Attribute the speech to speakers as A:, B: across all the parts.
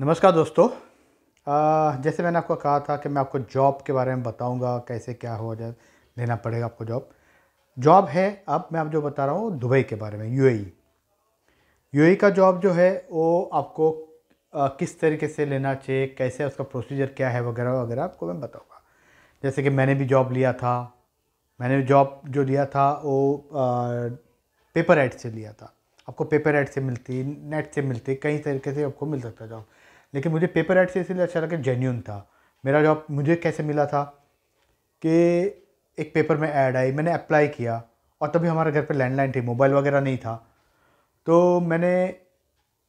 A: नमस्कार दोस्तों आ, जैसे मैंने आपको कहा था कि मैं आपको जॉब के बारे में बताऊंगा कैसे क्या हो जाए लेना पड़ेगा आपको जॉब जॉब है अब मैं आप जो बता रहा हूँ दुबई के बारे में यूएई यूएई का जॉब जो है वो आपको आ, किस तरीके से लेना चाहिए कैसे उसका प्रोसीजर क्या है वगैरह वगैरह आपको मैं बताऊँगा जैसे कि मैंने भी जॉब लिया था मैंने जॉब जो लिया था वो पेपर एड से लिया था आपको पेपर एड से मिलती नेट से मिलती कई तरीके से आपको मिल सकता जॉब लेकिन मुझे पेपर ऐड से इसलिए अच्छा लगा जेन्यून था मेरा जॉब मुझे कैसे मिला था कि एक पेपर में ऐड आई मैंने अप्लाई किया और तभी हमारे घर पर लैंडलाइन थी मोबाइल वगैरह नहीं था तो मैंने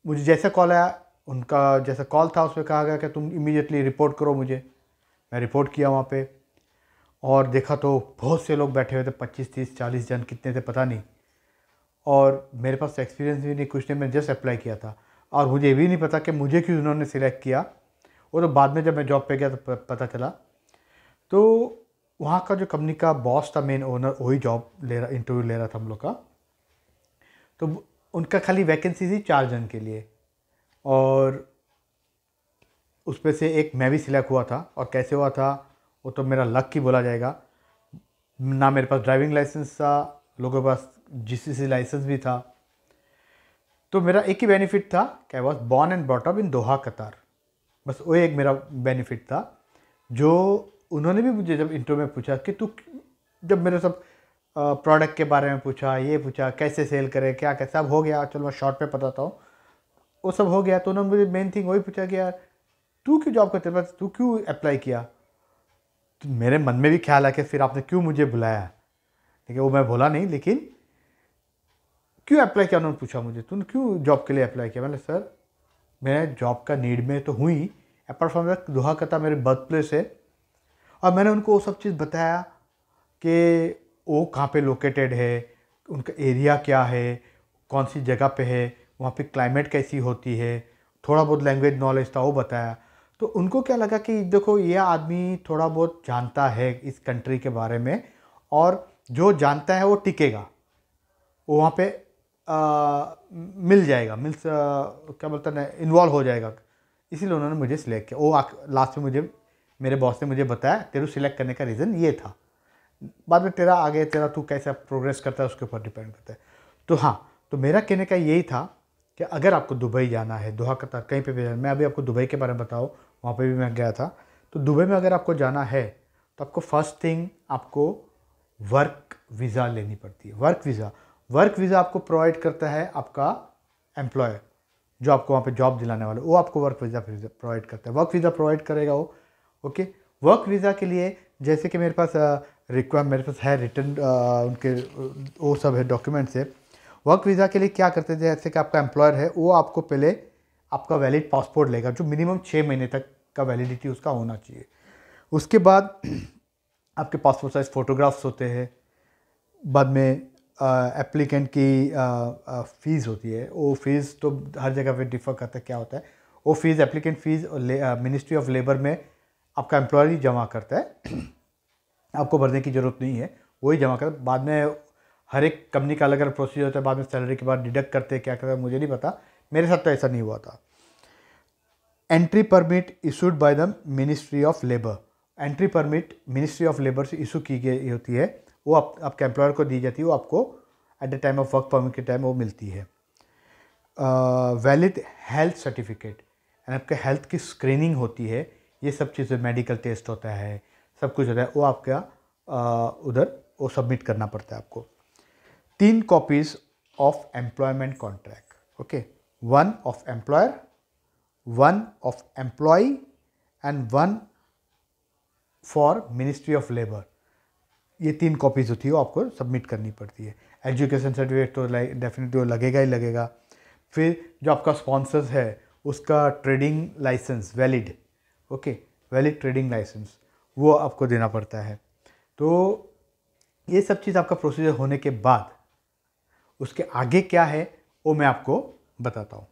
A: मुझे जैसा कॉल आया उनका जैसा कॉल था उसमें कहा गया कि तुम इमीडिएटली रिपोर्ट करो मुझे मैं रिपोर्ट किया वहाँ पे और देखा तो बहुत से लोग बैठे हुए थे पच्चीस तीस चालीस जन कितने थे पता नहीं और मेरे पास एक्सपीरियंस भी नहीं कुछ नहीं मैंने जस्ट अप्लाई किया था और मुझे भी नहीं पता कि मुझे क्यों उन्होंने सिलेक्ट किया और तो बाद में जब मैं जॉब पे गया तो पता चला तो वहाँ का जो कंपनी का बॉस था मेन ओनर वही जॉब ले रहा इंटरव्यू ले रहा था हम लोग का तो उनका खाली वैकेंसी थी चार जन के लिए और उसमें से एक मैं भी सिलेक्ट हुआ था और कैसे हुआ था वो तो मेरा लक ही बोला जाएगा ना मेरे पास ड्राइविंग लाइसेंस था लोगों के पास जीसीसी लाइसेंस भी था तो मेरा एक ही बेनिफिट था क्या was born and brought up in Doha Qatar बस वो एक मेरा बेनिफिट था जो उन्होंने भी मुझे जब इंटरव्यू में पूछा कि तू जब मेरे सब प्रोडक्ट के बारे में पूछा ये पूछा कैसे सेल करें क्या कैसे अब हो गया चलो मैं शॉर्ट में बताता हूँ वो सब हो गया तो उन्होंने मुझे मेन थिंग वही पूछा कि यार तू क्यों जॉब करते बस तू क्यों अप्लाई किया तो मेरे मन में भी ख्याल आया कि फिर आपने क्यों मुझे बुलाया ठीक है वो मैं बोला नहीं लेकिन क्यों अप्लाई किया उन्होंने पूछा मुझे तुम क्यों जॉब के लिए अप्लाई किया मैंने सर मैं जॉब का नीड में तो हुई अपार्ट फ्रॉम दैट दोहा कता मेरे बर्थ प्लेस है और मैंने उनको वो सब चीज़ बताया कि वो कहाँ पे लोकेटेड है उनका एरिया क्या है कौन सी जगह पे है वहाँ पे क्लाइमेट कैसी होती है थोड़ा बहुत लैंग्वेज नॉलेज था वो बताया तो उनको क्या लगा कि देखो ये आदमी थोड़ा बहुत जानता है इस कंट्री के बारे में और जो जानता है वो टिकेगा वो वहाँ पे आ, मिल जाएगा मिल्स क्या बोलते हैं इन्वॉल्व हो जाएगा इसीलिए उन्होंने मुझे सिलेक्ट किया वो लास्ट में मुझे मेरे बॉस ने मुझे बताया तेरू सिलेक्ट करने का रीज़न ये था बाद में तेरा आगे तेरा तू कैसा प्रोग्रेस करता है उसके ऊपर डिपेंड करता है तो हाँ तो मेरा कहने का यही था कि अगर आपको दुबई जाना है दोहा कतार कहीं पे भी जाना मैं अभी आपको दुबई के बारे में बताऊँ वहाँ पे भी मैं गया था तो दुबई में अगर आपको जाना है तो आपको फर्स्ट थिंग आपको वर्क वीज़ा लेनी पड़ती है वर्क वीज़ा वर्क वीज़ा आपको प्रोवाइड करता है आपका एम्प्लॉयर जो आपको वहाँ पे जॉब दिलाने वाला वो आपको वर्क वीज़ा प्रोवाइड करता है वर्क वीज़ा प्रोवाइड करेगा वो ओके वर्क वीज़ा के लिए जैसे कि मेरे पास रिक्वायर मेरे पास है रिटर्न उनके वो सब है डॉक्यूमेंट्स है वर्क वीज़ा के लिए क्या करते हैं जैसे कि आपका एम्प्लॉयर है वो आपको पहले आपका वैलिड पासपोर्ट लेगा जो मिनिमम छः महीने तक का वैलिडिटी उसका होना चाहिए उसके बाद आपके पासपोर्ट साइज़ फ़ोटोग्राफ्स होते हैं बाद में एप्लीकेंट की फ़ीस होती है वो फ़ीस तो हर जगह पे डिफ़र करता है क्या होता है वो fees applicant fees ministry of labour में आपका एम्प्लॉय ही जमा करता है आपको भरने की ज़रूरत नहीं है वही जमा करता बाद में हर एक कंपनी का अलग अलग प्रोसीजर होता है बाद में सैलरी के बाद डिडक्ट करते हैं क्या करते हैं मुझे नहीं पता मेरे साथ तो ऐसा नहीं हुआ था entry permit issued by the ministry of labour entry permit ministry of labour से इशू की गई होती है वो आप, आपके एम्प्लॉयर को दी जाती है वो आपको at the time of work permit के टाइम वो मिलती है वैलिड हेल्थ सर्टिफिकेट एंड आपके हेल्थ की स्क्रीनिंग होती है ये सब चीज़ें मेडिकल टेस्ट होता है सब कुछ होता है वो आपका उधर वो सबमिट करना पड़ता है आपको तीन copies of employment contract okay one of employer one of employ and one for ministry of labour ये तीन कॉपीज़ होती है वो आपको सबमिट करनी पड़ती है एजुकेशन सर्टिफिकेट तो डेफिनेटली वो लगेगा ही लगेगा फिर जो आपका स्पॉन्सर्स है उसका trading licence valid okay valid trading licence वो आपको देना पड़ता है तो ये सब चीज़ आपका प्रोसीजर होने के बाद उसके आगे क्या है वो मैं आपको बताता हूँ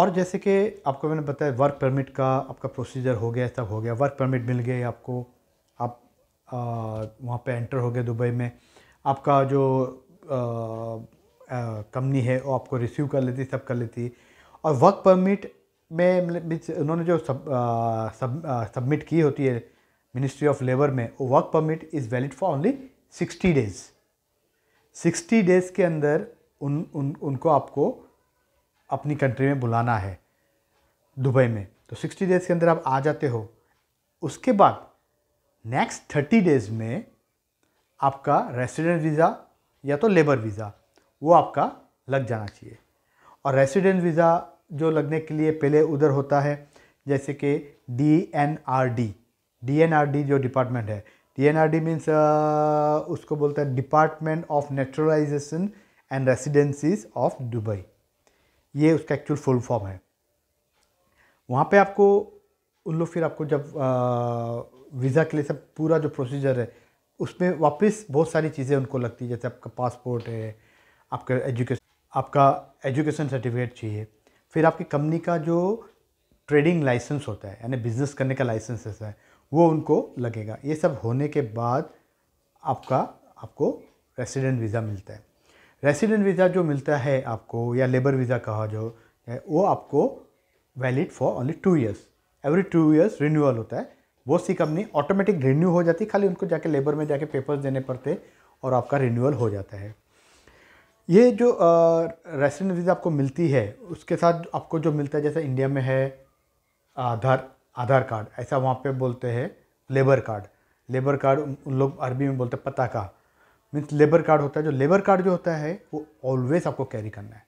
A: और जैसे कि आपको मैंने बताया वर्क परमिट का आपका प्रोसीजर हो गया सब हो गया वर्क परमिट मिल गया आपको आप वहाँ पे एंटर हो गया दुबई में आपका जो कंपनी है वो आपको रिसीव कर लेती सब कर लेती और वर्क परमिट में उन्होंने जो सब सब सबमिट की होती है मिनिस्ट्री ऑफ लेबर में वो work permit is valid for only sixty days sixty days के अंदर उन उन उनको आपको अपनी कंट्री में बुलाना है दुबई में तो सिक्सटी डेज़ के अंदर आप आ जाते हो उसके बाद नेक्स्ट थर्टी डेज में आपका रेसिडेंट वीज़ा या तो लेबर वीज़ा वो आपका लग जाना चाहिए और रेसिडेंट वीज़ा जो लगने के लिए पहले उधर होता है जैसे कि D N R D D N R D जो डिपार्टमेंट है D N R D means उसको बोलता है department of naturalisation and residencies of Dubai ये उसका एक्चुअल फुल फॉर्म है वहाँ पे आपको उन लोग फिर आपको जब आ, वीज़ा के लिए सब पूरा जो प्रोसीजर है उसमें वापस बहुत सारी चीज़ें उनको लगती है जैसे आपका पासपोर्ट है आपका एजुकेशन आपका एजुकेशन सर्टिफिकेट चाहिए फिर आपकी कंपनी का जो ट्रेडिंग लाइसेंस होता है यानी बिजनेस करने का लाइसेंस ऐसा है वो उनको लगेगा ये सब होने के बाद आपका आपको रेसिडेंट वीज़ा मिलता है रेसिडेंट वीज़ा जो मिलता है आपको या लेबर वीज़ा कहा जो है वो आपको valid for only two years every two years renewal होता है वो सी कंपनी ऑटोमेटिक रिन्यू हो जाती खाली उनको जाके लेबर में जाके पेपर्स देने पड़ते और आपका रिन्यूअल हो जाता है ये जो रेसिडेंट वीज़ा आपको मिलती है उसके साथ आपको जो मिलता है जैसे इंडिया में है आधार आधार कार्ड ऐसा वहाँ पे बोलते हैं लेबर कार्ड लेबर कार्ड उन लोग अरबी में बोलते हैं पता का मीन्स लेबर कार्ड होता है जो लेबर कार्ड जो होता है वो ऑलवेज़ आपको कैरी करना है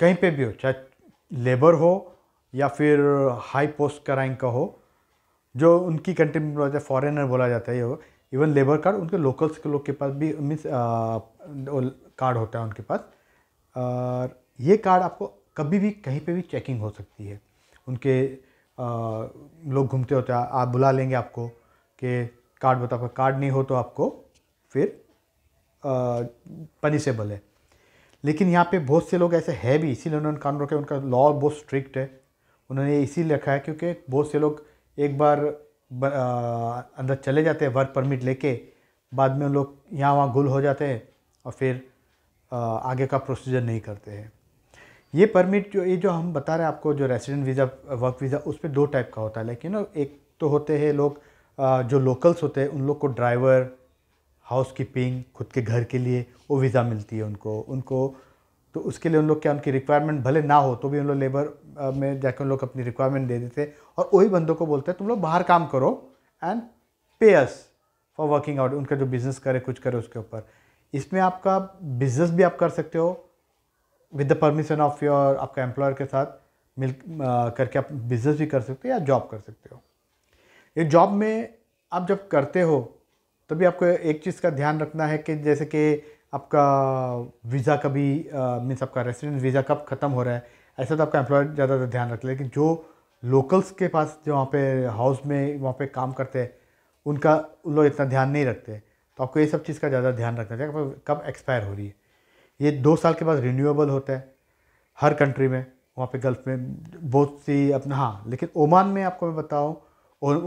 A: कहीं पे भी हो चाहे लेबर हो या फिर हाई पोस्ट का रैंक का हो जो उनकी कंट्री में बोला फॉरेनर बोला जाता है ये इवन लेबर कार्ड उनके लोकल्स के लोग के पास भी मीन्स कार्ड होता है उनके पास और ये कार्ड आपको कभी भी कहीं पे भी चेकिंग हो सकती है उनके आ, लोग घूमते होते हैं आप बुला लेंगे आपको कि कार्ड बताओ आपका कार्ड नहीं हो तो आपको फिर पनिशेबल है लेकिन यहाँ पे बहुत से लोग ऐसे है भी इसीलिए उन्होंने कानून रखे उनका लॉ बहुत स्ट्रिक्ट है उन्होंने इसीलिए रखा है क्योंकि बहुत से लोग एक बार ब, आ, अंदर चले जाते हैं वर्क परमिट लेके बाद में उन लोग यहाँ वहाँ गुल हो जाते हैं और फिर आ, आगे का प्रोसीजर नहीं करते हैं ये परमिट जो ये जो हम बता रहे हैं आपको जो रेसिडेंट वीज़ा वर्क वीज़ा उस पर दो टाइप का होता है लेकिन ना एक तो होते हैं लोग जो लोकल्स होते हैं उन लोग को ड्राइवर हाउस कीपिंग खुद के घर के लिए वो वीज़ा मिलती है उनको उनको तो उसके लिए उन लोग क्या उनकी रिक्वायरमेंट भले ना हो तो भी उन लोग लेबर में जाकर उन लोग अपनी रिक्वायरमेंट दे देते और वही बंदों को बोलते हैं तुम लोग बाहर काम करो and payers for working out उनका जो बिज़नेस करे कुछ करे उसके ऊपर इसमें आपका बिज़नेस भी आप कर सकते हो with the permission of your आपका एम्प्लॉयर के साथ मिल करके आप बिज़नेस भी कर सकते हो या जॉब कर सकते हो ये जॉब में आप जब करते हो तभी तो आपको एक चीज़ का ध्यान रखना है कि जैसे कि आपका वीज़ा कभी मीन्स आपका रेसिडेंट वीज़ा कब ख़त्म हो रहा है ऐसा तो आपका एम्प्लॉयर ज़्यादातर ध्यान रख लेकिन जो लोकल्स के पास जो वहाँ पे हाउस में वहाँ पे काम करते हैं उनका उन लोग इतना ध्यान नहीं रखते तो आपको ये सब चीज़ का ज़्यादा ध्यान रखना चाहिए कब एक्सपायर हो रही है ये दो साल के बाद रिन्यूएबल होता है हर कंट्री में वहाँ पे गल्फ़ में बहुत सी अपना हाँ लेकिन ओमान में आपको मैं बताऊँ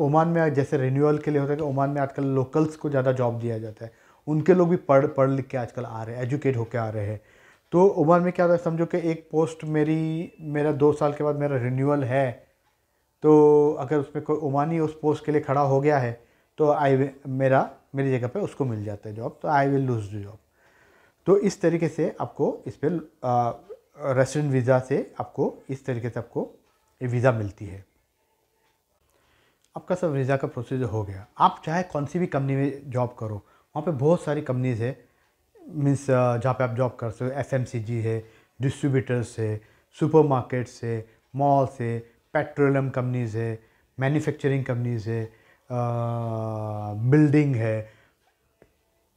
A: ओमान में जैसे रिन्यूअल के लिए होता है कि ओमान में आजकल लोकल्स को ज़्यादा जॉब दिया जाता है उनके लोग भी पढ़ पढ़ लिख के आजकल आ रहे हैं एजुकेट होके आ रहे हैं तो उमर में क्या था है समझो कि एक पोस्ट मेरी मेरा दो साल के बाद मेरा रिन्यूअल है तो अगर उसमें कोई ओमानी उस पोस्ट के लिए खड़ा हो गया है तो आई मेरा मेरी जगह पे उसको मिल जाता है जॉब तो I will lose the job तो इस तरीके से आपको इस पर रेसिडेंट वीज़ा से आपको इस तरीके से आपको वीज़ा मिलती है आपका सब वीज़ा का प्रोसीजर हो गया आप चाहे कौन सी भी कंपनी में जॉब करो वहाँ पे बहुत सारी कंपनीज़ है मीन्स जहाँ पे आप जॉब कर सकते हो जी है डिस्ट्रीब्यूटर्स है सुपर मार्केट्स है मॉल्स है पेट्रोलियम कंपनीज़ है मैन्युफैक्चरिंग कंपनीज़ है बिल्डिंग uh, है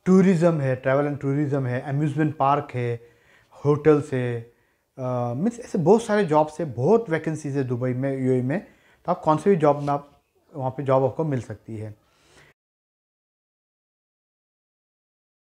A: टूरिज़म है ट्रैवल एंड टूरिज़म है अम्यूज़मेंट पार्क है होटल्स है मीन्स uh, ऐसे बहुत सारे जॉब्स है बहुत वैकेंसीज है दुबई में ए e में तो आप कौन से भी जॉब में आप वहाँ पे जॉब आपको मिल सकती है